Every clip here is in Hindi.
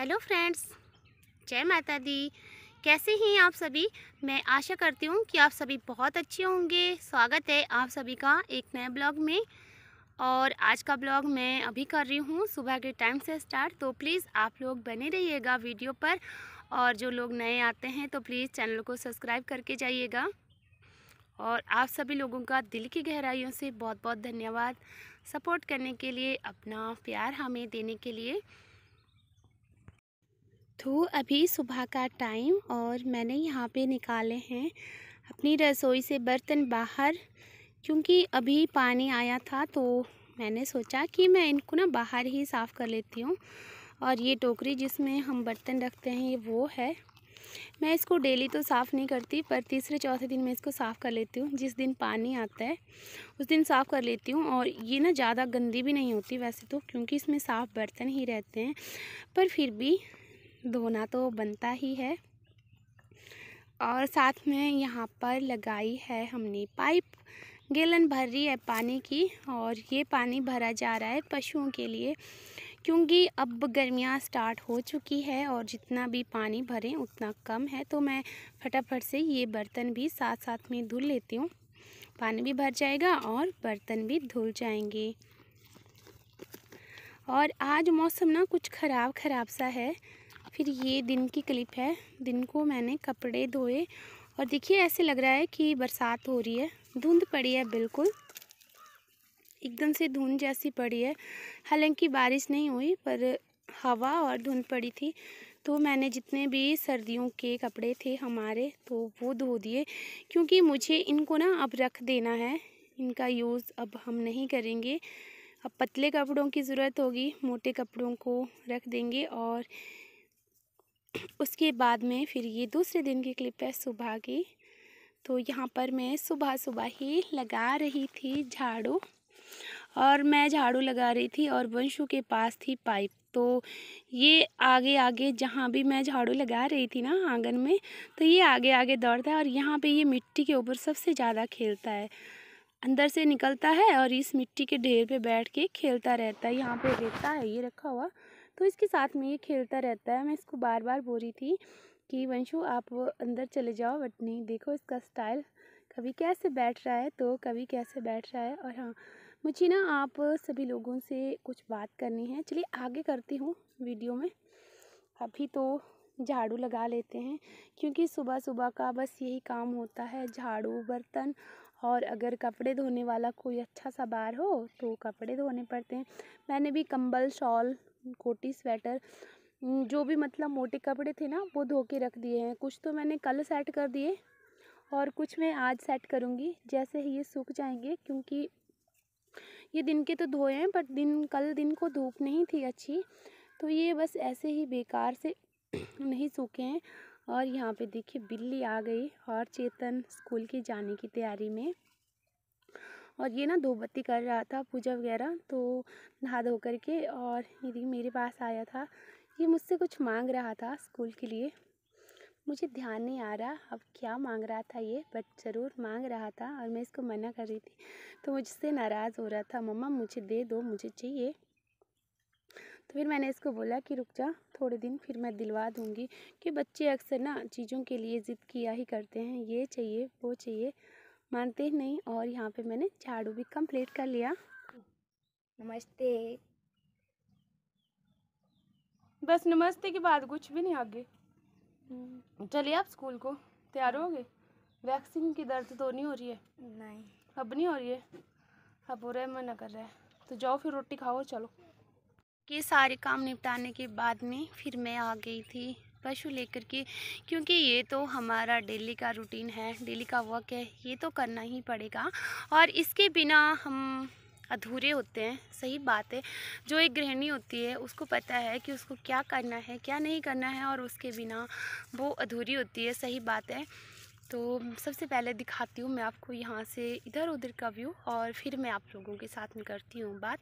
हेलो फ्रेंड्स जय माता दी कैसे हैं आप सभी मैं आशा करती हूँ कि आप सभी बहुत अच्छे होंगे स्वागत है आप सभी का एक नए ब्लॉग में और आज का ब्लॉग मैं अभी कर रही हूँ सुबह के टाइम से स्टार्ट तो प्लीज़ आप लोग बने रहिएगा वीडियो पर और जो लोग नए आते हैं तो प्लीज़ चैनल को सब्सक्राइब करके जाइएगा और आप सभी लोगों का दिल की गहराइयों से बहुत बहुत धन्यवाद सपोर्ट करने के लिए अपना प्यार हमें देने के लिए तो अभी सुबह का टाइम और मैंने यहाँ पे निकाले हैं अपनी रसोई से बर्तन बाहर क्योंकि अभी पानी आया था तो मैंने सोचा कि मैं इनको ना बाहर ही साफ़ कर लेती हूँ और ये टोकरी जिसमें हम बर्तन रखते हैं ये वो है मैं इसको डेली तो साफ़ नहीं करती पर तीसरे चौथे दिन मैं इसको साफ़ कर लेती हूँ जिस दिन पानी आता है उस दिन साफ़ कर लेती हूँ और ये ना ज़्यादा गंदी भी नहीं होती वैसे तो क्योंकि इसमें साफ़ बर्तन ही रहते हैं पर फिर भी धोना तो बनता ही है और साथ में यहाँ पर लगाई है हमने पाइप गैलन भर रही है पानी की और ये पानी भरा जा रहा है पशुओं के लिए क्योंकि अब गर्मियाँ स्टार्ट हो चुकी है और जितना भी पानी भरें उतना कम है तो मैं फटाफट से ये बर्तन भी साथ साथ में धुल लेती हूँ पानी भी भर जाएगा और बर्तन भी धुल जाएंगे और आज मौसम ना कुछ ख़राब ख़राब सा है फिर ये दिन की क्लिप है दिन को मैंने कपड़े धोए और देखिए ऐसे लग रहा है कि बरसात हो रही है धुंध पड़ी है बिल्कुल एकदम से धुंध जैसी पड़ी है हालांकि बारिश नहीं हुई पर हवा और धुंध पड़ी थी तो मैंने जितने भी सर्दियों के कपड़े थे हमारे तो वो धो दिए क्योंकि मुझे इनको ना अब रख देना है इनका यूज़ अब हम नहीं करेंगे अब पतले कपड़ों की ज़रूरत होगी मोटे कपड़ों को रख देंगे और उसके बाद में फिर ये दूसरे दिन की क्लिप है सुबह की तो यहाँ पर मैं सुबह सुबह ही लगा रही थी झाड़ू और मैं झाड़ू लगा रही थी और वंशु के पास थी पाइप तो ये आगे आगे जहाँ भी मैं झाड़ू लगा रही थी ना आंगन में तो ये आगे आगे दौड़ता है और यहाँ पे ये मिट्टी के ऊपर सबसे ज़्यादा खेलता है अंदर से निकलता है और इस मिट्टी के ढेर पे बैठ के खेलता रहता है यहाँ पे रहता है ये रखा हुआ तो इसके साथ में ये खेलता रहता है मैं इसको बार बार बोल रही थी कि वंशु आप अंदर चले जाओ बट नहीं देखो इसका स्टाइल कभी कैसे बैठ रहा है तो कभी कैसे बैठ रहा है और हाँ मुझे ना आप सभी लोगों से कुछ बात करनी है चलिए आगे करती हूँ वीडियो में अभी तो झाड़ू लगा लेते हैं क्योंकि सुबह सुबह का बस यही काम होता है झाड़ू बर्तन और अगर कपड़े धोने वाला कोई अच्छा सा बार हो तो कपड़े धोने पड़ते हैं मैंने भी कंबल शॉल कोटी स्वेटर जो भी मतलब मोटे कपड़े थे ना वो धो के रख दिए हैं कुछ तो मैंने कल सेट कर दिए और कुछ मैं आज सेट करूँगी जैसे ही ये सूख जाएंगे क्योंकि ये दिन के तो धोए हैं बट दिन कल दिन को धूप नहीं थी अच्छी तो ये बस ऐसे ही बेकार से नहीं सूखे हैं और यहाँ पे देखिए बिल्ली आ गई और चेतन स्कूल के जाने की तैयारी में और ये ना दो बत्ती कर रहा था पूजा वगैरह तो नहा धो कर के और यदि मेरे पास आया था ये मुझसे कुछ मांग रहा था स्कूल के लिए मुझे ध्यान नहीं आ रहा अब क्या मांग रहा था ये बट ज़रूर मांग रहा था और मैं इसको मना कर रही थी तो मुझसे नाराज़ हो रहा था मम्मा मुझे दे दो मुझे चाहिए तो फिर मैंने इसको बोला कि रुक जा थोड़े दिन फिर मैं दिलवा दूँगी कि बच्चे अक्सर ना चीज़ों के लिए ज़िद किया ही करते हैं ये चाहिए वो चाहिए मानते ही नहीं और यहाँ पे मैंने झाड़ू भी कंप्लीट कर लिया नमस्ते बस नमस्ते के बाद कुछ भी नहीं आगे हम्म। चलिए आप स्कूल को तैयार हो गए वैक्सीन की दर्द तो नहीं हो रही है नहीं अब नहीं हो रही है अब हो रहा है मना कर रहा है तो जाओ फिर रोटी खाओ चलो ये सारे काम निपटाने के बाद में फिर मैं आ गई थी पशु लेकर के क्योंकि ये तो हमारा डेली का रूटीन है डेली का वर्क है ये तो करना ही पड़ेगा और इसके बिना हम अधूरे होते हैं सही बात है जो एक गृहिणी होती है उसको पता है कि उसको क्या करना है क्या नहीं करना है और उसके बिना वो अधूरी होती है सही बात है तो सबसे पहले दिखाती हूँ मैं आपको यहाँ से इधर उधर का व्यू और फिर मैं आप लोगों के साथ में करती हूँ बात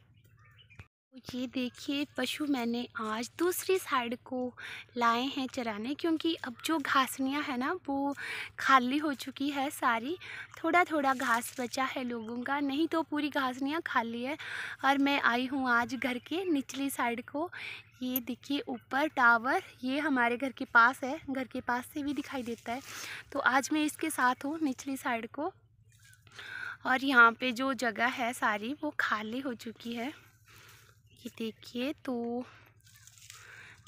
ये देखिए पशु मैंने आज दूसरी साइड को लाए हैं चराने क्योंकि अब जो घासनियाँ है ना वो खाली हो चुकी है सारी थोड़ा थोड़ा घास बचा है लोगों का नहीं तो पूरी घासनियाँ खाली है और मैं आई हूँ आज घर के निचली साइड को ये देखिए ऊपर टावर ये हमारे घर के पास है घर के पास से भी दिखाई देता है तो आज मैं इसके साथ हूँ निचली साइड को और यहाँ पर जो जगह है सारी वो खाली हो चुकी है ये देखिए तो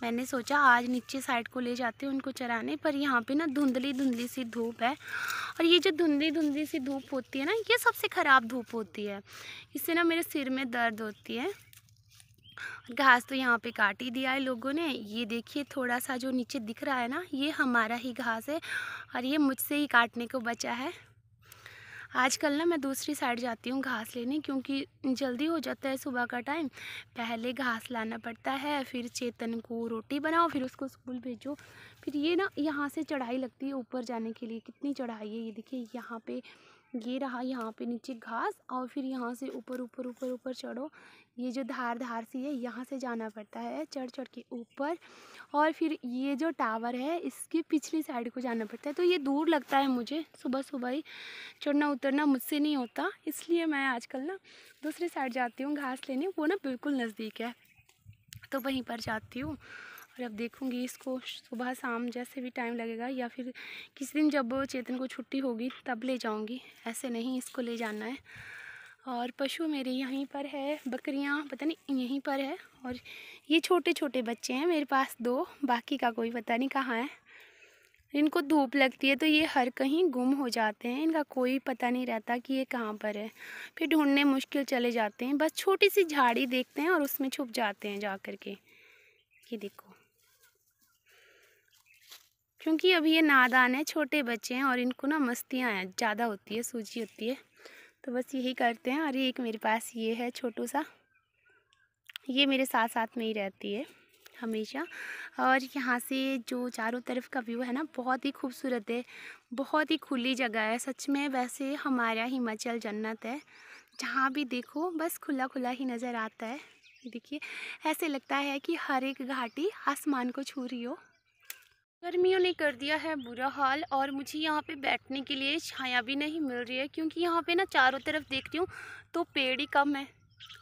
मैंने सोचा आज नीचे साइड को ले जाते हैं उनको चराने पर यहाँ पे ना धुंधली धुंधली सी धूप है और ये जो धुंधली धुंधली सी धूप होती है ना ये सबसे ख़राब धूप होती है इससे ना मेरे सिर में दर्द होती है घास तो यहाँ पे काट ही दिया है लोगों ने ये देखिए थोड़ा सा जो नीचे दिख रहा है ना ये हमारा ही घास है और ये मुझसे ही काटने को बचा है आजकल ना मैं दूसरी साइड जाती हूँ घास लेने क्योंकि जल्दी हो जाता है सुबह का टाइम पहले घास लाना पड़ता है फिर चेतन को रोटी बनाओ फिर उसको स्कूल भेजो फिर ये ना यहाँ से चढ़ाई लगती है ऊपर जाने के लिए कितनी चढ़ाई है ये देखिए यहाँ पे ये रहा यहाँ पे नीचे घास और फिर यहाँ से ऊपर ऊपर ऊपर ऊपर चढ़ो ये जो धार धार सी है यहाँ से जाना पड़ता है चढ़ चढ़ के ऊपर और फिर ये जो टावर है इसके पिछली साइड को जाना पड़ता है तो ये दूर लगता है मुझे सुबह सुबह ही चढ़ना उतरना मुझसे नहीं होता इसलिए मैं आजकल ना दूसरी साइड जाती हूँ घास लेने वो ना बिल्कुल नज़दीक है तो वहीं पर जाती हूँ और अब देखूँगी इसको सुबह शाम जैसे भी टाइम लगेगा या फिर किसी दिन जब चेतन को छुट्टी होगी तब ले जाऊँगी ऐसे नहीं इसको ले जाना है और पशु मेरे यहीं पर है बकरियां पता नहीं यहीं पर है और ये छोटे छोटे बच्चे हैं मेरे पास दो बाकी का कोई पता नहीं कहाँ है इनको धूप लगती है तो ये हर कहीं गुम हो जाते हैं इनका कोई पता नहीं रहता कि ये कहाँ पर है फिर ढूंढने मुश्किल चले जाते हैं बस छोटी सी झाड़ी देखते हैं और उसमें छुप जाते हैं जा कर के ये देखो क्योंकि अभी ये नादान है छोटे बच्चे हैं और इनको ना मस्तियाँ ज़्यादा होती है सूजी होती है तो बस यही करते हैं और एक मेरे पास ये है छोटू सा ये मेरे साथ साथ में ही रहती है हमेशा और यहाँ से जो चारों तरफ का व्यू है ना बहुत ही खूबसूरत है बहुत ही खुली जगह है सच में वैसे हमारा हिमाचल जन्नत है जहाँ भी देखो बस खुला खुला ही नज़र आता है देखिए ऐसे लगता है कि हर एक घाटी आसमान को छू रही हो गर्मियों ने कर दिया है बुरा हाल और मुझे यहाँ पे बैठने के लिए छाया भी नहीं मिल रही है क्योंकि यहाँ पे ना चारों तरफ देखती हूँ तो पेड़ ही कम है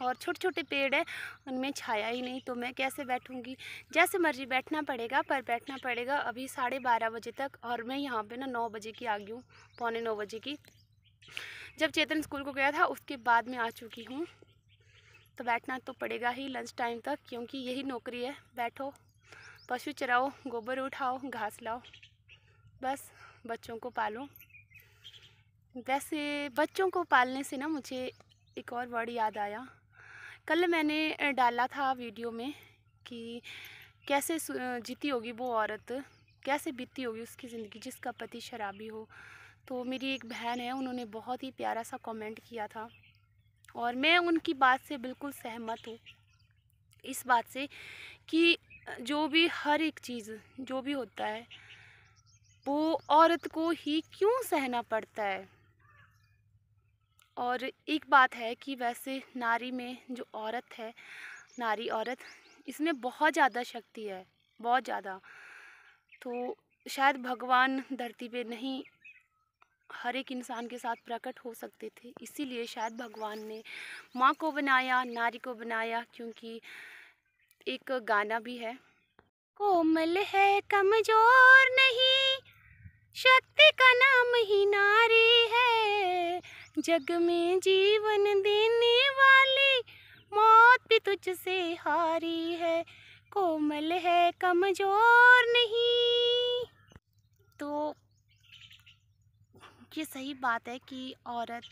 और छोटे छोटे पेड़ है उनमें छाया ही नहीं तो मैं कैसे बैठूँगी जैसे मर्जी बैठना पड़ेगा पर बैठना पड़ेगा अभी साढ़े बारह बजे तक और मैं यहाँ पे ना नौ बजे की आ गई हूँ पौने नौ बजे की जब चेतन स्कूल को गया था उसके बाद में आ चुकी हूँ तो बैठना तो पड़ेगा ही लंच टाइम तक क्योंकि यही नौकरी है बैठो पशु चराओ गोबर उठाओ घास लाओ बस बच्चों को पालो वैसे बच्चों को पालने से ना मुझे एक और वर्ड याद आया कल मैंने डाला था वीडियो में कि कैसे जीती होगी वो औरत कैसे बीती होगी उसकी ज़िंदगी जिसका पति शराबी हो तो मेरी एक बहन है उन्होंने बहुत ही प्यारा सा कमेंट किया था और मैं उनकी बात से बिल्कुल सहमत हूँ इस बात से कि जो भी हर एक चीज़ जो भी होता है वो औरत को ही क्यों सहना पड़ता है और एक बात है कि वैसे नारी में जो औरत है नारी औरत इसमें बहुत ज़्यादा शक्ति है बहुत ज़्यादा तो शायद भगवान धरती पे नहीं हर एक इंसान के साथ प्रकट हो सकते थे इसीलिए शायद भगवान ने माँ को बनाया नारी को बनाया क्योंकि एक गाना भी है कोमल है कमजोर नहीं शक्ति का नाम ही नारी है जग में जीवन देने वाली मौत भी तुझसे हारी है कोमल है कमजोर नहीं तो ये सही बात है कि औरत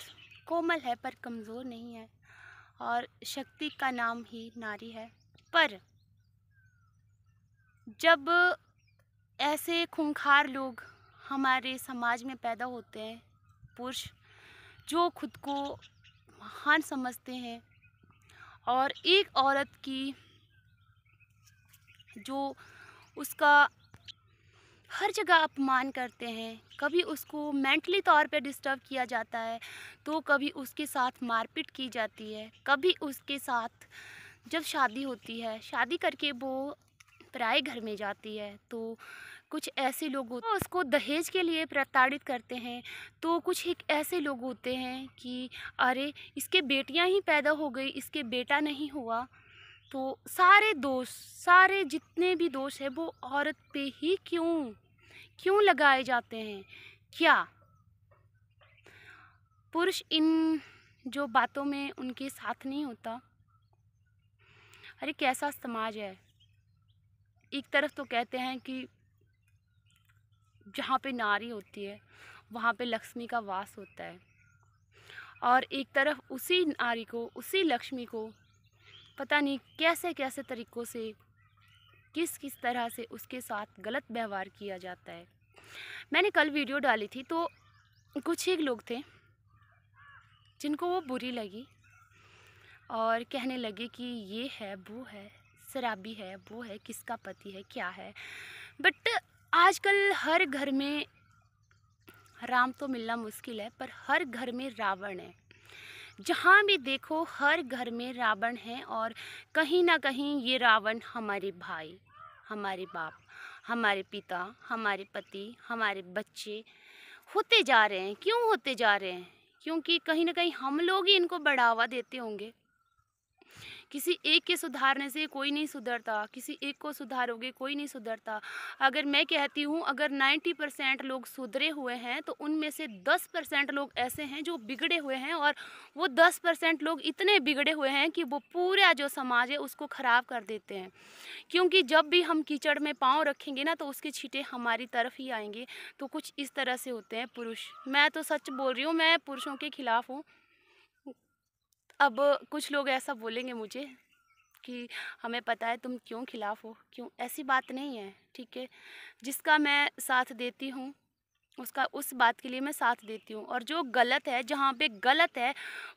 कोमल है पर कमज़ोर नहीं है और शक्ति का नाम ही नारी है पर जब ऐसे खूंखार लोग हमारे समाज में पैदा होते हैं पुरुष जो खुद को महान समझते हैं और एक औरत की जो उसका हर जगह अपमान करते हैं कभी उसको मेंटली तौर पे डिस्टर्ब किया जाता है तो कभी उसके साथ मारपीट की जाती है कभी उसके साथ जब शादी होती है शादी करके वो प्राय घर में जाती है तो कुछ ऐसे लोग होते हैं उसको दहेज के लिए प्रताड़ित करते हैं तो कुछ एक ऐसे लोग होते हैं कि अरे इसके बेटियां ही पैदा हो गई इसके बेटा नहीं हुआ तो सारे दोष सारे जितने भी दोष है वो औरत पे ही क्यों क्यों लगाए जाते हैं क्या पुरुष इन जो बातों में उनके साथ नहीं होता अरे कैसा समाज है एक तरफ तो कहते हैं कि जहाँ पे नारी होती है वहाँ पे लक्ष्मी का वास होता है और एक तरफ उसी नारी को उसी लक्ष्मी को पता नहीं कैसे कैसे तरीक़ों से किस किस तरह से उसके साथ गलत व्यवहार किया जाता है मैंने कल वीडियो डाली थी तो कुछ एक लोग थे जिनको वो बुरी लगी और कहने लगे कि ये है वो है शराबी है वो है किसका पति है क्या है बट आजकल हर घर में राम तो मिलना मुश्किल है पर हर घर में रावण है जहाँ भी देखो हर घर में रावण है और कहीं ना कहीं ये रावण हमारे भाई हमारे बाप हमारे पिता हमारे पति हमारे बच्चे होते जा रहे हैं क्यों होते जा रहे हैं क्योंकि कहीं ना कहीं हम लोग ही इनको बढ़ावा देते होंगे किसी एक के सुधारने से कोई नहीं सुधरता किसी एक को सुधारोगे कोई नहीं सुधरता अगर मैं कहती हूँ अगर 90 परसेंट लोग सुधरे हुए हैं तो उनमें से 10 परसेंट लोग ऐसे हैं जो बिगड़े हुए हैं और वो 10 परसेंट लोग इतने बिगड़े हुए हैं कि वो पूरा जो समाज है उसको ख़राब कर देते हैं क्योंकि जब भी हम कीचड़ में पाँव रखेंगे ना तो उसके छीटे हमारी तरफ ही आएंगे तो कुछ इस तरह से होते हैं पुरुष मैं तो सच बोल रही हूँ मैं पुरुषों के खिलाफ हूँ अब कुछ लोग ऐसा बोलेंगे मुझे कि हमें पता है तुम क्यों खिलाफ हो क्यों ऐसी बात नहीं है ठीक है जिसका मैं साथ देती हूँ उसका उस बात के लिए मैं साथ देती हूँ और जो गलत है जहाँ पे गलत है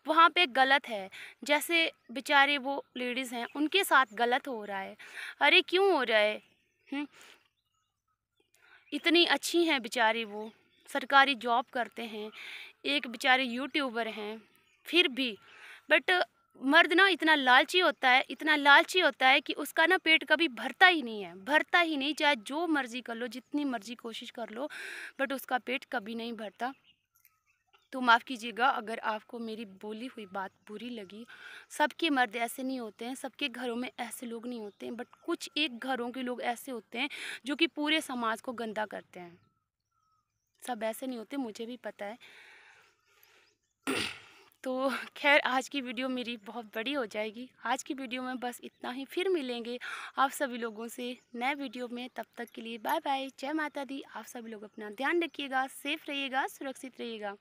वहाँ पे गलत है जैसे बेचारे वो लेडीज़ हैं उनके साथ गलत हो रहा है अरे क्यों हो रहा है हुँ? इतनी अच्छी हैं बेचारी वो सरकारी जॉब करते हैं एक बेचारे यूट्यूबर हैं फिर भी बट मर्द ना इतना लालची होता है इतना लालची होता है कि उसका ना पेट कभी भरता ही नहीं है भरता ही नहीं चाहे जो मर्ज़ी कर लो जितनी मर्ज़ी कोशिश कर लो बट उसका पेट कभी नहीं भरता तो माफ़ कीजिएगा अगर आपको मेरी बोली हुई बात बुरी लगी सबके मर्द ऐसे नहीं होते हैं सबके घरों में ऐसे लोग नहीं होते हैं बट कुछ एक घरों के लोग ऐसे होते हैं जो कि पूरे समाज को गंदा करते हैं सब ऐसे नहीं होते मुझे भी पता है तो खैर आज की वीडियो मेरी बहुत बड़ी हो जाएगी आज की वीडियो में बस इतना ही फिर मिलेंगे आप सभी लोगों से नए वीडियो में तब तक के लिए बाय बाय जय माता दी आप सभी लोग अपना ध्यान रखिएगा सेफ रहिएगा सुरक्षित रहिएगा